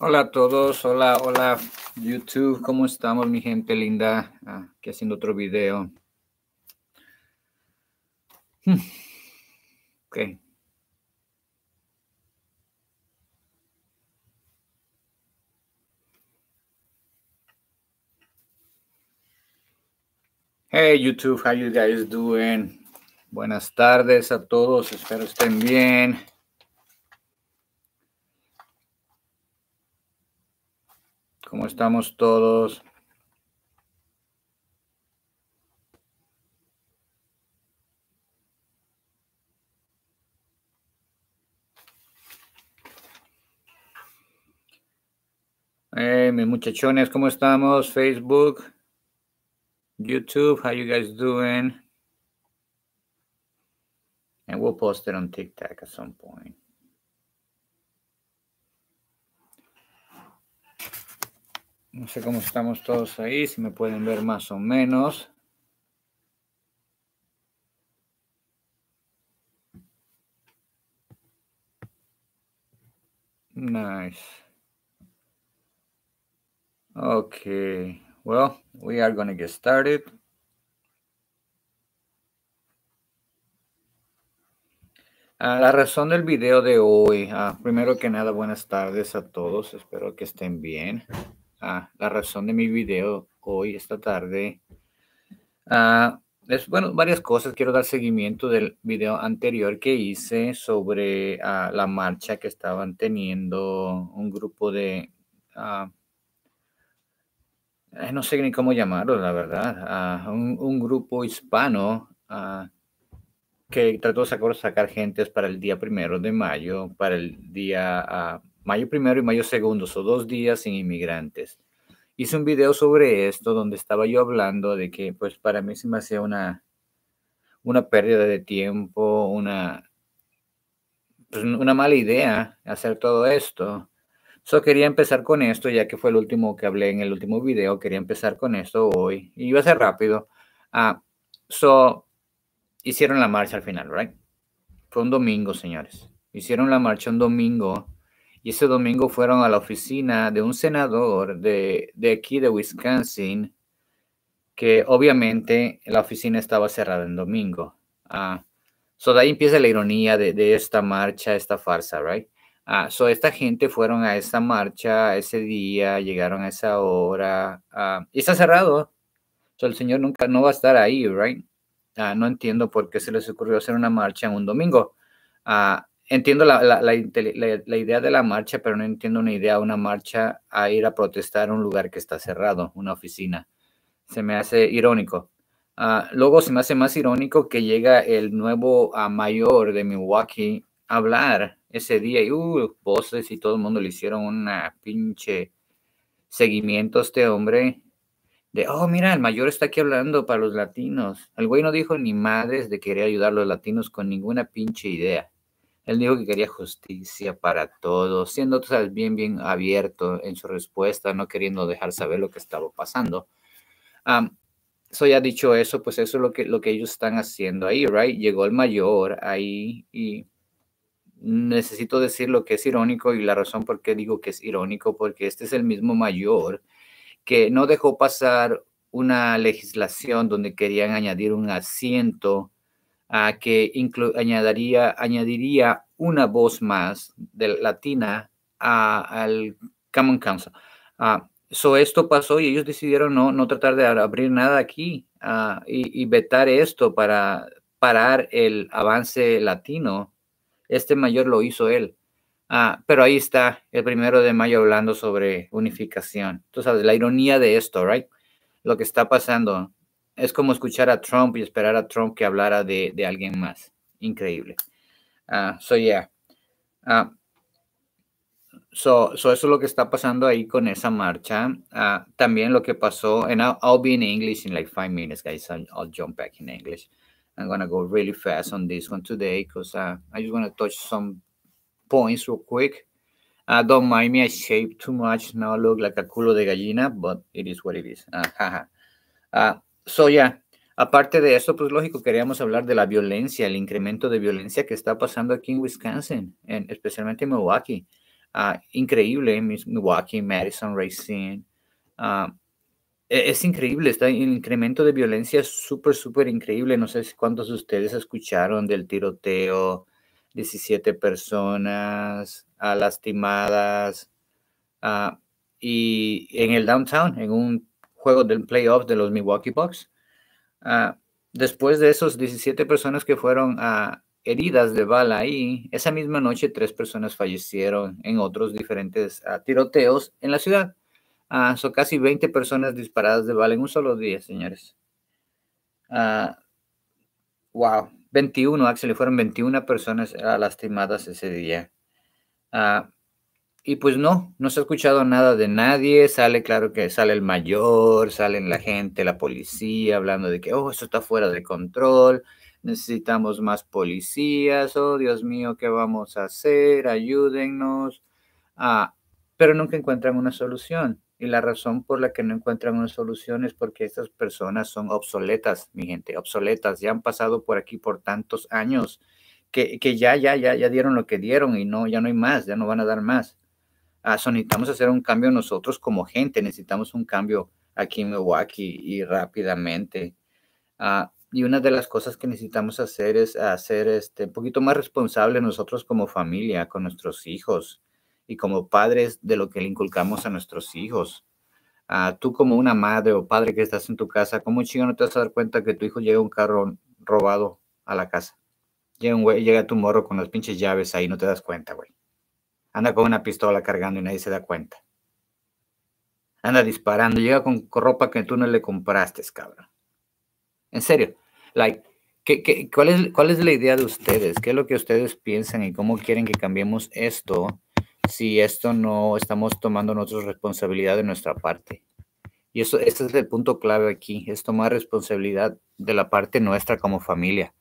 Hola a todos, hola, hola YouTube, ¿cómo estamos mi gente linda? que ah, aquí haciendo otro video. Hmm. Hey YouTube, how you guys doing? Buenas tardes a todos, espero estén bien. ¿Cómo estamos todos? Hey, eh, mis muchachones, ¿cómo estamos? Facebook, YouTube, how you guys doing? And we'll post it on TikTok at some point. No sé cómo estamos todos ahí, si me pueden ver más o menos. Nice. Okay, well, we are going to get started. Ah, la razón del video de hoy. Ah, primero que nada, buenas tardes a todos. Espero que estén bien. Ah, la razón de mi video hoy, esta tarde, ah, es, bueno, varias cosas. Quiero dar seguimiento del video anterior que hice sobre ah, la marcha que estaban teniendo un grupo de, no sé ni cómo llamarlo, la verdad, un, grupo hispano que trató de sacar, sacar gentes para el día primero de mayo, para el día mayo primero y mayo segundo, son dos días sin inmigrantes. Hice un video sobre esto donde estaba yo hablando de que pues para mí se me hacía una, una pérdida de tiempo, una, pues, una mala idea hacer todo esto. solo quería empezar con esto, ya que fue el último que hablé en el último video, quería empezar con esto hoy. Y iba a ser rápido. Ah, so hicieron la marcha al final, ¿right? Fue un domingo, señores. Hicieron la marcha un domingo y ese domingo fueron a la oficina de un senador de, de aquí de Wisconsin, que obviamente la oficina estaba cerrada en domingo. Ah, so de ahí empieza la ironía de, de esta marcha, esta farsa, right? Ah, so esta gente fueron a esa marcha ese día, llegaron a esa hora, ah, y está cerrado. So el señor nunca no va a estar ahí, right? Ah, no entiendo por qué se les ocurrió hacer una marcha en un domingo. Ah, entiendo la, la, idea de la marcha, pero no entiendo una idea, una marcha a ir a protestar a un lugar que está cerrado, una oficina. Se me hace irónico. Ah, luego se me hace más irónico que llega el nuevo mayor de Milwaukee a hablar ese día y uh, voces y todo el mundo le hicieron una pinche seguimiento a este hombre de, oh, mira, el mayor está aquí hablando para los latinos. El güey no dijo ni madres de querer ayudar a los latinos con ninguna pinche idea él dijo que quería justicia para todos, siendo bien, bien abierto en su respuesta, no queriendo dejar saber lo que estaba pasando. Eso so ya dicho eso, pues eso es lo que, lo que ellos están haciendo ahí, right? Llegó el mayor ahí y necesito decir lo que es irónico y la razón por qué digo que es irónico, porque este es el mismo mayor que no dejó pasar una legislación donde querían añadir un asiento que añadiría, añadiría una voz más de latina al Common Council. Ah, so esto pasó y ellos decidieron no, no tratar de abrir nada aquí ah, y, vetar esto para parar el avance latino. Este mayor lo hizo él. Ah, pero ahí está el primero de mayo hablando sobre unificación. entonces la ironía de esto, ¿right? Lo que está pasando. Es como escuchar a Trump y esperar a Trump que hablara de, alguien más. Increíble. Ah, so, yeah. Ah, so, eso es lo que está pasando ahí con esa marcha. Ah, también lo que pasó, and I'll, I'll, be in English in like five minutes, guys. I'll, jump back in English. I'm going to go really fast on this one today because I just want to touch some points real quick. don't mind me, I shave too much. Now I look like a culo de gallina, but it is what it is. Uh, So, aparte de eso, pues lógico, queríamos hablar de la violencia, el incremento de violencia que está pasando aquí en Wisconsin, en, especialmente en Milwaukee. Ah, increíble, eh, Milwaukee, Madison, Racine. Ah, e, es, increíble, está el incremento de violencia súper, súper increíble. No sé cuántos de ustedes escucharon del tiroteo, 17 personas ah, lastimadas. y en el downtown, en un juego del playoff de los Milwaukee Bucks. Ah, después de esos 17 personas que fueron ah, heridas de bala ahí, esa misma noche tres personas fallecieron en otros diferentes ah, tiroteos en la ciudad. son casi 20 personas disparadas de bala en un solo día, señores. wow, 21, Axel, fueron 21 personas lastimadas ese día y pues no, no se ha escuchado nada de nadie, sale claro que sale el mayor, salen la gente, la policía, hablando de que, oh, esto está fuera de control, necesitamos más policías, oh, Dios mío, ¿qué vamos a hacer? Ayúdennos. Ah, pero nunca encuentran una solución. Y la razón por la que no encuentran una solución es porque estas personas son obsoletas, mi gente, obsoletas, ya han pasado por aquí por tantos años. Que, que ya, ya, ya, ya dieron lo que dieron y no, ya no hay más, ya no van a dar más ah, necesitamos hacer un cambio nosotros como gente, necesitamos un cambio aquí en Milwaukee y rápidamente. Ah, y una de las cosas que necesitamos hacer es hacer este, un poquito más responsable nosotros como familia, con nuestros hijos y como padres de lo que le inculcamos a nuestros hijos. Ah, tú como una madre o padre que estás en tu casa, Como un chico no te vas a dar cuenta que tu hijo llega un carro robado a la casa? Llega, un güey, llega tu morro con las pinches llaves ahí, no te das cuenta, güey. Anda con una pistola cargando y nadie se da cuenta. Anda disparando, llega con ropa que tú no le compraste, cabrón. En serio, like, ¿qué, cuál, es, ¿cuál es la idea de ustedes? ¿Qué es lo que ustedes piensan y cómo quieren que cambiemos esto si esto no estamos tomando nosotros responsabilidad de nuestra parte? Y eso, este es el punto clave aquí, es tomar responsabilidad de la parte nuestra como familia,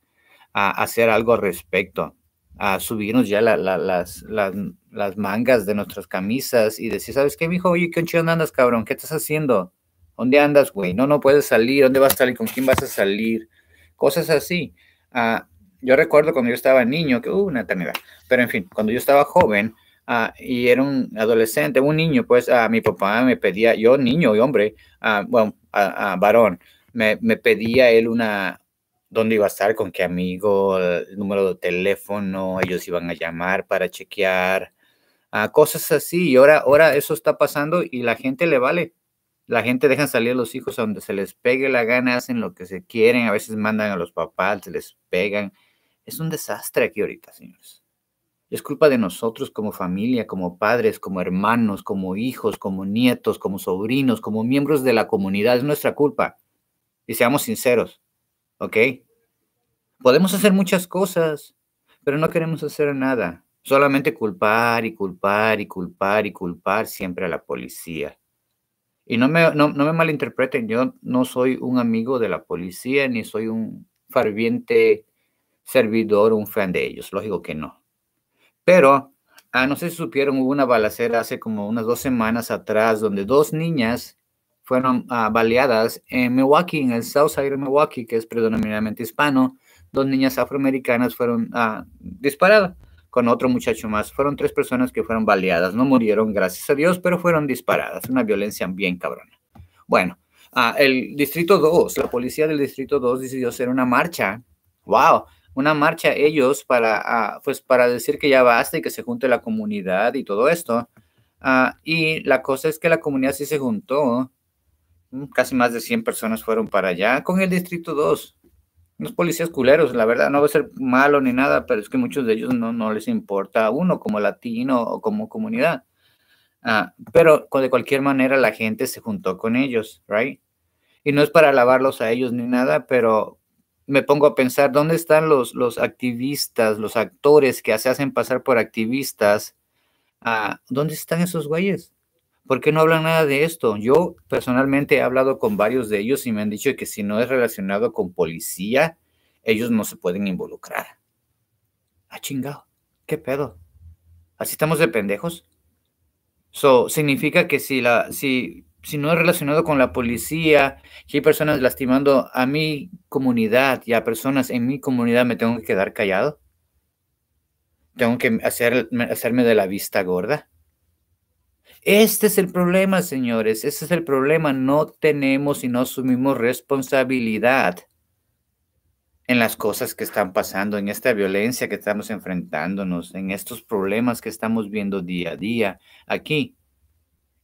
a hacer algo al respecto a subirnos ya las, las, mangas de nuestras camisas y decir, ¿sabes qué, mijo? Oye, ¿qué chido andas, cabrón? ¿Qué estás haciendo? ¿Dónde andas, güey? No, no puedes salir. ¿Dónde vas a salir? ¿Con quién vas a salir? Cosas así. Ah, yo recuerdo cuando yo estaba niño, que, hubo uh, una eternidad. Pero en fin, cuando yo estaba joven ah, y era un adolescente, un niño, pues a ah, mi papá me pedía, yo niño y hombre, bueno, varón, me, me pedía él una, dónde iba a estar, con qué amigo, eh, el número de teléfono, ellos iban a llamar para chequear, ah, cosas así. Y ahora, ahora eso está pasando y la gente le vale. La gente deja salir a los hijos a donde se les pegue la gana, hacen lo que se quieren, a veces mandan a los papás, se les pegan. Es un desastre aquí ahorita, señores. Es culpa de nosotros como familia, como padres, como hermanos, como hijos, como nietos, como sobrinos, como miembros de la comunidad. Es nuestra culpa. Y seamos sinceros, ¿ok? Podemos hacer muchas cosas, pero no queremos hacer nada. Solamente culpar y culpar y culpar y culpar siempre a la policía. Y no me, no, me malinterpreten, yo no soy un amigo de la policía ni soy un ferviente servidor, un fan de ellos, lógico que no. Pero, ah, no sé si supieron, hubo una balacera hace como unas dos semanas atrás donde dos niñas fueron ah, baleadas en Milwaukee, en el South Side de Milwaukee, que es predominantemente hispano. Dos niñas afroamericanas fueron ah, disparadas con otro muchacho más. Fueron tres personas que fueron baleadas. No murieron, gracias a Dios, pero fueron disparadas. Una violencia bien cabrona. Bueno, ah, el Distrito 2, la policía del Distrito 2 decidió hacer una marcha. ¡Wow! Una marcha ellos para, pues, para decir que ya basta y que se junte la comunidad y todo esto. y la cosa es que la comunidad sí se juntó Mm, casi más de 100 personas fueron para allá con el Distrito 2. Los policías culeros, la verdad, no va a ser malo ni nada, pero es que muchos de ellos no, no les importa a uno como latino o como comunidad. Ah, pero de cualquier manera la gente se juntó con ellos, ¿right? Y no es para alabarlos a ellos ni nada, pero me pongo a pensar, ¿dónde están los, los activistas, los actores que se hacen pasar por activistas? Ah, ¿Dónde están esos güeyes? ¿por qué no hablan nada de esto? Yo personalmente he hablado con varios de ellos y me han dicho que si no es relacionado con policía, ellos no se pueden involucrar. Ah, chingado. ¿Qué pedo? ¿Así estamos de pendejos? So, significa que si, la, si, no es relacionado con la policía, y hay personas lastimando a mi comunidad y a personas en mi comunidad, ¿me tengo que quedar callado? ¿Tengo que hacerme de la vista gorda? Este es el problema, señores, Este es el problema. No tenemos y no asumimos responsabilidad en las cosas que están pasando, en esta violencia que estamos enfrentándonos, en estos problemas que estamos viendo día a día aquí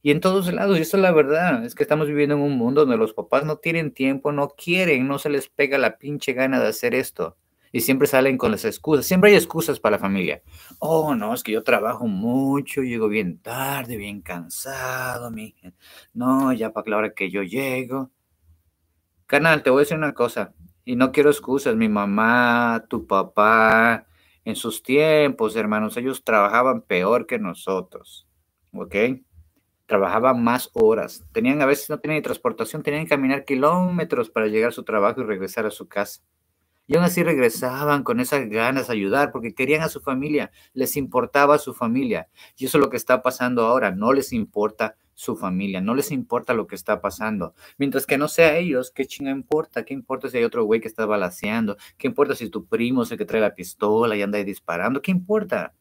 y en todos lados. Y eso es la verdad, es que estamos viviendo en un mundo donde los papás no tienen tiempo, no quieren, no se les pega la pinche gana de hacer esto y siempre salen con las excusas. Siempre hay excusas para la familia. Oh, no, es que yo trabajo mucho, llego bien tarde, bien cansado, mi. No, ya para la hora que yo llego. Canal, te voy a decir una cosa, y no quiero excusas. Mi mamá, tu papá, en sus tiempos, hermanos, ellos trabajaban peor que nosotros. ¿Ok? trabajaban más horas. Tenían, a veces no tenían transportación, tenían que caminar kilómetros para llegar a su trabajo y regresar a su casa. Y aún así regresaban con esas ganas de ayudar porque querían a su familia, les importaba su familia. Y eso es lo que está pasando ahora, no les importa su familia, no les importa lo que está pasando. Mientras que no sea ellos, ¿qué chinga importa? ¿Qué importa si hay otro güey que está balaseando? ¿Qué importa si tu primo es el que trae la pistola y anda ahí disparando? ¿Qué importa?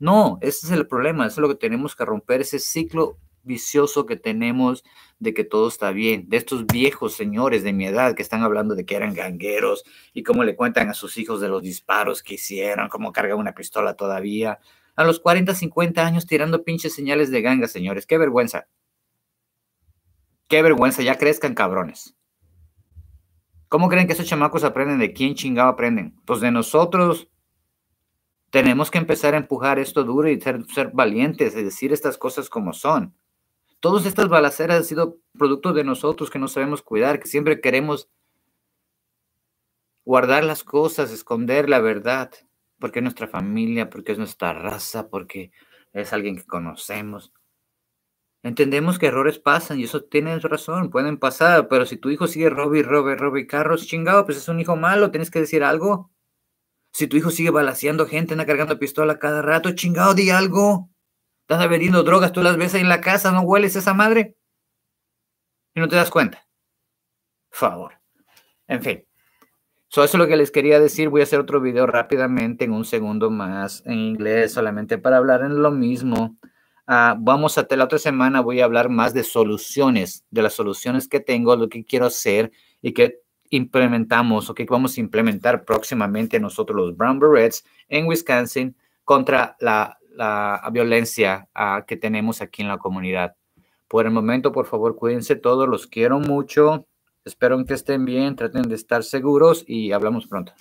No, ese es el problema, eso es lo que tenemos que romper, ese ciclo vicioso que tenemos de que todo está bien, de estos viejos señores de mi edad que están hablando de que eran gangueros y cómo le cuentan a sus hijos de los disparos que hicieron, cómo cargan una pistola todavía, a los 40, 50 años tirando pinches señales de ganga, señores, qué vergüenza. Qué vergüenza, ya crezcan cabrones. ¿Cómo creen que esos chamacos aprenden? ¿De quién chingado aprenden? Pues de nosotros. Tenemos que empezar a empujar esto duro y ser, ser valientes y decir estas cosas como son. Todas estas balaceras han sido producto de nosotros que no sabemos cuidar, que siempre queremos guardar las cosas, esconder la verdad, porque es nuestra familia, porque es nuestra raza, porque es alguien que conocemos. Entendemos que errores pasan y eso tienes razón, pueden pasar, pero si tu hijo sigue Robbie, Robbie, Robbie Carros, chingado, pues es un hijo malo, tienes que decir algo. Si tu hijo sigue balaseando gente, anda cargando pistola cada rato, chingado, di algo. Estás vendiendo drogas, tú las ves en la casa, no hueles esa madre y no te das cuenta. Favor. En fin. eso es lo que les quería decir. Voy a hacer otro video rápidamente en un segundo más en inglés, solamente para hablar en lo mismo. Ah, vamos a la otra semana, voy a hablar más de soluciones, de las soluciones que tengo, lo que quiero hacer y que implementamos o que vamos a implementar próximamente nosotros los Brown Berets en Wisconsin contra la la violencia ah, que tenemos aquí en la comunidad. Por el momento, por favor, cuídense todos, los quiero mucho, espero que estén bien, traten de estar seguros y hablamos pronto.